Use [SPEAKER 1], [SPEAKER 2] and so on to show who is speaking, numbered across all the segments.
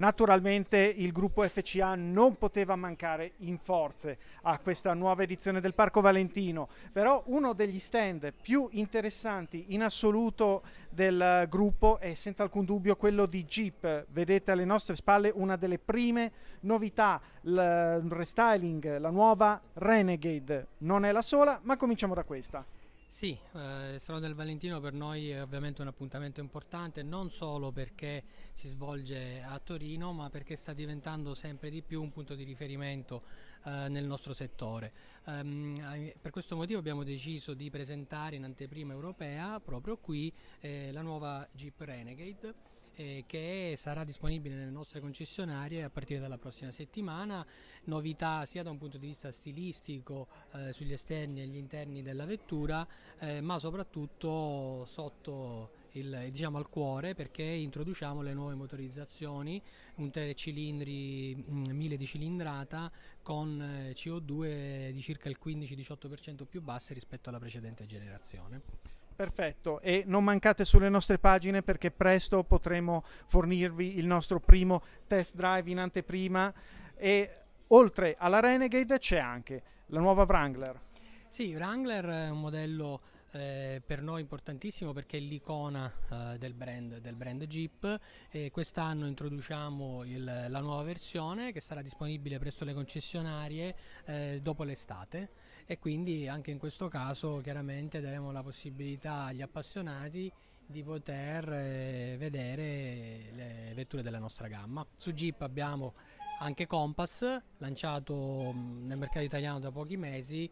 [SPEAKER 1] Naturalmente il gruppo FCA non poteva mancare in forze a questa nuova edizione del Parco Valentino, però uno degli stand più interessanti in assoluto del gruppo è senza alcun dubbio quello di Jeep. Vedete alle nostre spalle una delle prime novità, il restyling, la nuova Renegade. Non è la sola, ma cominciamo da questa.
[SPEAKER 2] Sì, eh, il Salone del Valentino per noi è ovviamente un appuntamento importante, non solo perché si svolge a Torino, ma perché sta diventando sempre di più un punto di riferimento eh, nel nostro settore. Eh, per questo motivo abbiamo deciso di presentare in anteprima europea, proprio qui, eh, la nuova Jeep Renegade eh, che sarà disponibile nelle nostre concessionarie a partire dalla prossima settimana, novità sia da un punto di vista stilistico eh, sugli esterni e gli interni della vettura, eh, ma soprattutto sotto il, eh, diciamo al cuore perché introduciamo le nuove motorizzazioni, un telecilindri 1000 mm, di cilindrata con eh, CO2 di circa il 15-18% più basse rispetto alla precedente generazione.
[SPEAKER 1] Perfetto, e non mancate sulle nostre pagine perché presto potremo fornirvi il nostro primo test drive in anteprima e oltre alla Renegade c'è anche la nuova Wrangler.
[SPEAKER 2] Sì, Wrangler è un modello eh, per noi importantissimo perché è l'icona eh, del, brand, del brand Jeep e quest'anno introduciamo il, la nuova versione che sarà disponibile presso le concessionarie eh, dopo l'estate e quindi anche in questo caso chiaramente daremo la possibilità agli appassionati di poter eh, vedere le vetture della nostra gamma. Su Jeep abbiamo anche Compass lanciato mm, nel mercato italiano da pochi mesi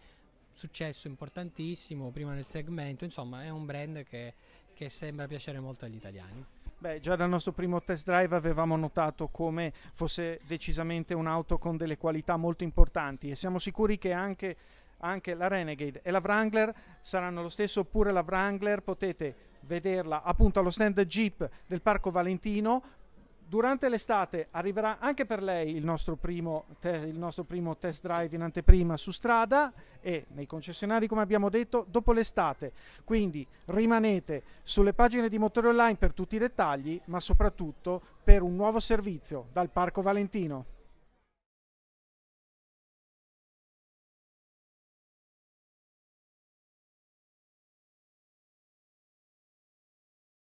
[SPEAKER 2] successo importantissimo prima nel segmento, insomma è un brand che, che sembra piacere molto agli italiani.
[SPEAKER 1] Beh, già dal nostro primo test drive avevamo notato come fosse decisamente un'auto con delle qualità molto importanti e siamo sicuri che anche, anche la Renegade e la Wrangler saranno lo stesso, oppure la Wrangler potete vederla appunto allo stand Jeep del Parco Valentino durante l'estate arriverà anche per lei il nostro, primo, te- il nostro primo, test drive in anteprima su strada e nei concessionari, come abbiamo detto, dopo l'estate. Quindi rimanete sulle pagine di Motore Online per tutti i dettagli, ma soprattutto per un nuovo servizio dal Parco Valentino.